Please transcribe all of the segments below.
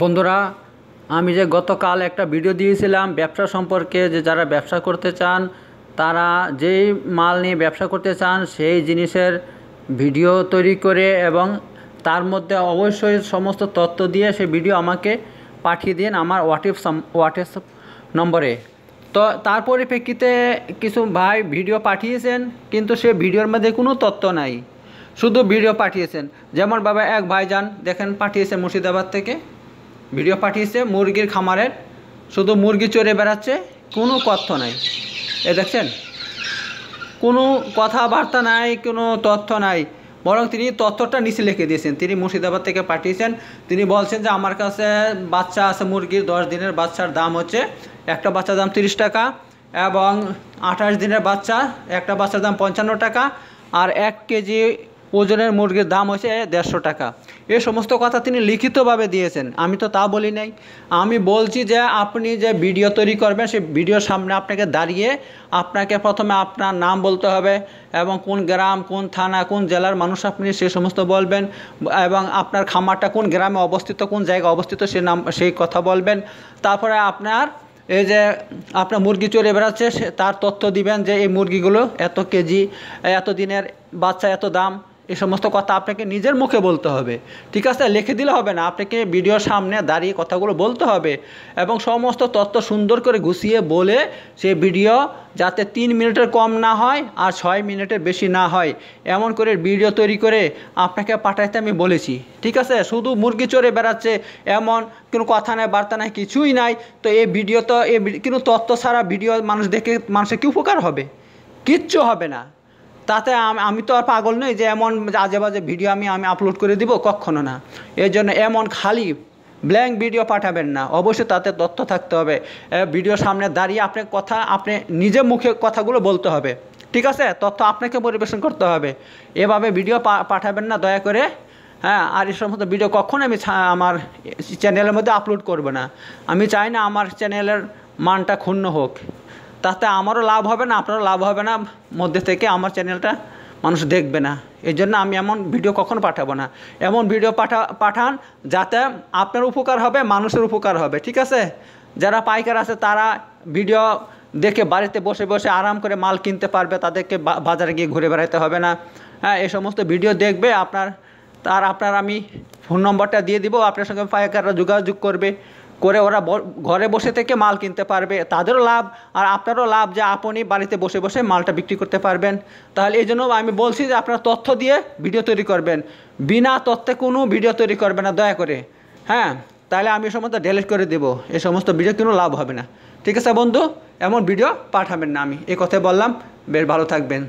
বন্ধুরা আমি যে গতকাল একটা ভিডিও দিয়েছিলাম ব্যবসা সম্পর্কে যে যারা ব্যবসা করতে চান তারা যেই মাল নিয়ে ব্যবসা করতে চান সেই জিনিসের ভিডিও তৈরি করে এবং তার মধ্যে অবশ্যই সমস্ত তথ্য দিয়ে সেই ভিডিও আমাকে পাঠিয়ে দিন আমার হোয়াটসঅ্যাপ হোয়াটসঅ্যাপ নম্বরে তো তার পরিপ্রেক্ষিতে কিছু ভাই ভিডিও পাঠিয়েছেন কিন্তু সে ভিডিওর মধ্যে কোনো তথ্য নাই শুধু ভিডিও পাঠিয়েছেন যেমন বাবা এক ভাই যান দেখেন পাঠিয়েছে মুর্শিদাবাদ থেকে ভিডিও পাঠিয়েছে মুরগির খামারের শুধু মুরগি চড়ে বেড়াচ্ছে কোনো তথ্য নাই এ দেখছেন কোনো কথাবার্তা নাই কোনো তথ্য নাই বরং তিনি তথ্যটা নিচে লিখে দিয়েছেন তিনি মুর্শিদাবাদ থেকে পাঠিয়েছেন তিনি বলছেন যে আমার কাছে বাচ্চা আছে মুরগির দশ দিনের বাচ্চার দাম হচ্ছে একটা বাচ্চার দাম তিরিশ টাকা এবং আঠাশ দিনের বাচ্চা একটা বাচ্চার দাম পঞ্চান্ন টাকা আর এক কেজি ওজনের মুরগির দাম হয়েছে দেড়শো টাকা এ সমস্ত কথা তিনি লিখিতভাবে দিয়েছেন আমি তো তা বলি নাই আমি বলছি যে আপনি যে ভিডিও তৈরি করবেন সেই ভিডিওর সামনে আপনাকে দাঁড়িয়ে আপনাকে প্রথমে আপনার নাম বলতে হবে এবং কোন গ্রাম কোন থানা কোন জেলার মানুষ আপনি সে সমস্ত বলবেন এবং আপনার খামারটা কোন গ্রামে অবস্থিত কোন জায়গায় অবস্থিত সে নাম সেই কথা বলবেন তারপরে আপনার এই যে আপনার মুরগি চড়ে বেড়াচ্ছে তার তথ্য দিবেন যে এই মুরগিগুলো এত কেজি এত দিনের বাচ্চা এত দাম এ সমস্ত কথা আপনাকে নিজের মুখে বলতে হবে ঠিক আছে লিখে দিলে হবে না আপনাকে ভিডিওর সামনে দাঁড়িয়ে কথাগুলো বলতে হবে এবং সমস্ত তথ্য সুন্দর করে গুছিয়ে বলে সে ভিডিও যাতে তিন মিনিটের কম না হয় আর ছয় মিনিটের বেশি না হয় এমন করে ভিডিও তৈরি করে আপনাকে পাঠাইতে আমি বলেছি ঠিক আছে শুধু মুরগি চড়ে বেড়াচ্ছে এমন কোনো কথা নাই বার্তা নাই কিছুই নাই তো এই ভিডিও তো এই কিন্তু তত্ত্ব ছাড়া ভিডিও মানুষ দেখে মানুষের কী উপকার হবে কিচ্ছু হবে না তাতে আমি তো আর পাগল নই যে এমন আজে বাজে ভিডিও আমি আমি আপলোড করে দিব কখনো না এর জন্য এমন খালি ব্ল্যাঙ্ক ভিডিও পাঠাবেন না অবশ্যই তাতে তথ্য থাকতে হবে ভিডিও সামনে দাঁড়িয়ে আপনি কথা আপনি নিজে মুখে কথাগুলো বলতে হবে ঠিক আছে তথ্য আপনাকে পরিবেশন করতে হবে এভাবে ভিডিও পাঠাবেন না দয়া করে হ্যাঁ আর এই সমস্ত ভিডিও কখন আমি আমার চ্যানেলের মধ্যে আপলোড করব না আমি চাই না আমার চ্যানেলের মানটা ক্ষুণ্ণ হোক তাতে আমারও লাভ হবে না আপনারও লাভ হবে না মধ্যে থেকে আমার চ্যানেলটা মানুষ দেখবে না এই জন্য আমি এমন ভিডিও কখন পাঠাবো না এমন ভিডিও পাঠা পাঠান যাতে আপনার উপকার হবে মানুষের উপকার হবে ঠিক আছে যারা পাইকার আছে তারা ভিডিও দেখে বাড়িতে বসে বসে আরাম করে মাল কিনতে পারবে তাদেরকে বাজারে গিয়ে ঘুরে বেড়াতে হবে না হ্যাঁ এই সমস্ত ভিডিও দেখবে আপনার তার আপনার আমি ফোন নম্বরটা দিয়ে দিব আপনার সঙ্গে পাইকাররা যোগাযোগ করবে করে ওরা ঘরে বসে থেকে মাল কিনতে পারবে তাদেরও লাভ আর আপনারও লাভ যে আপনি বাড়িতে বসে বসে মালটা বিক্রি করতে পারবেন তাহলে এই জন্য আমি বলছি যে আপনারা তথ্য দিয়ে ভিডিও তৈরি করবেন বিনা তথ্যে কোনো ভিডিও তৈরি করবে না দয়া করে হ্যাঁ তাহলে আমি এ সমস্ত ডিলিট করে দেব এ সমস্ত ভিডিও কোনো লাভ হবে না ঠিক আছে বন্ধু এমন ভিডিও পাঠাবেন না আমি এ কথা বললাম বেশ ভালো থাকবেন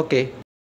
ওকে